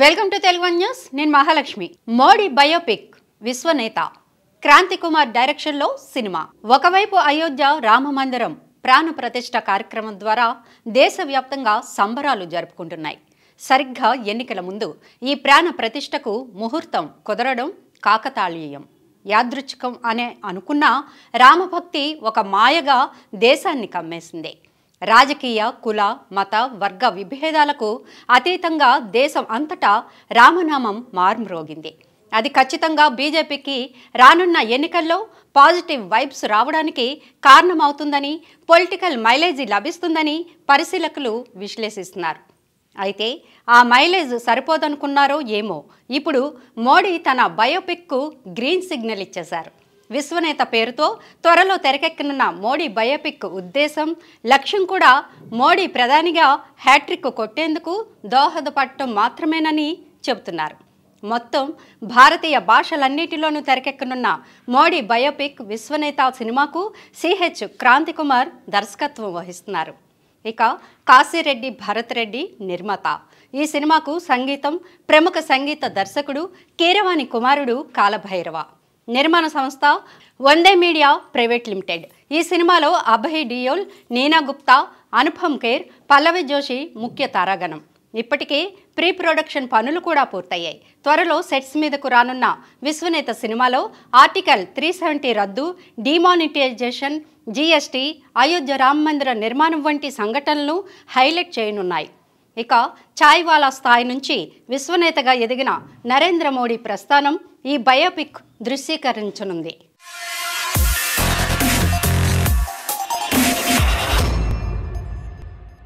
welcome to Telugu news నేను Mahalakshmi Modi biopic Vishwanetha Kranti Kumar డైరెక్షన్లో సినిమా ఒకవైపు అయోధ్య రామ మందిరం ప్రాణ ప్రతిష్ట కార్యక్రమం ద్వారా దేశవ్యాప్తంగా సంబరాలు జరుపుకుంటున్నాయి సరిగ్గా ఎన్నికల ముందు ఈ ప్రాణ ప్రతిష్టకు ముహూర్తం కుదరడం కాకతాళీయం యాదృచ్ఛికం అనే అనుకున్న రామభక్తి ఒక మాయగా దేశాన్ని కమ్మేసింది రాజకీయ కుల మత వర్గ విభేదాలకు అతీతంగా దేశం అంతటా రామనామం మార్మ్రోగింది అది ఖచ్చితంగా బీజేపీకి రానున్న ఎన్నికల్లో పాజిటివ్ వైబ్స్ రావడానికి కారణమవుతుందని పొలిటికల్ మైలేజీ లభిస్తుందని పరిశీలకులు విశ్లేషిస్తున్నారు అయితే ఆ మైలేజ్ సరిపోదనుకున్నారో ఏమో ఇప్పుడు మోడీ తన బయోపిక్కు గ్రీన్ సిగ్నల్ ఇచ్చేశారు విశ్వనేత పేరుతో త్వరలో తెరకెక్కనున్న మోడీ బయోపిక్ ఉద్దేశం లక్ష్యం కూడా మోడీ ప్రధానిగా హ్యాట్రిక్ కొట్టేందుకు దోహదపడటం మాత్రమేనని చెబుతున్నారు మొత్తం భారతీయ భాషలన్నిటిలోనూ తెరకెక్కనున్న మోడీ బయోపిక్ విశ్వనేత సినిమాకు సిహెచ్ క్రాంతికుమార్ దర్శకత్వం వహిస్తున్నారు ఇక కాశీరెడ్డి భరత్ రెడ్డి నిర్మాత ఈ సినిమాకు సంగీతం ప్రముఖ సంగీత దర్శకుడు కీరవాణి కుమారుడు కాలభైరవ నిర్మాణ సంస్థ వందే మీడియా ప్రైవేట్ లిమిటెడ్ ఈ సినిమాలో అభయ్ డియోల్ నీనా గుప్తా అనుపమ్ కేర్ పల్లవి జోషి ముఖ్య తారాగణం ఇప్పటికే ప్రీ ప్రొడక్షన్ పనులు కూడా పూర్తయ్యాయి త్వరలో సెట్స్ మీదకు రానున్న విశ్వనేత సినిమాలో ఆర్టికల్ త్రీ సెవెంటీ రద్దు డిమానిటైజేషన్ జీఎస్టీ అయోధ్య రామ మందిర నిర్మాణం వంటి సంఘటనలు హైలైట్ చేయనున్నాయి ఇక ఛాయ్వాలా స్థాయి నుంచి విశ్వనేతగా ఎదిగిన నరేంద్ర మోడీ ప్రస్థానం ఈ బయోపిక్ దృశ్యీకరించనుంది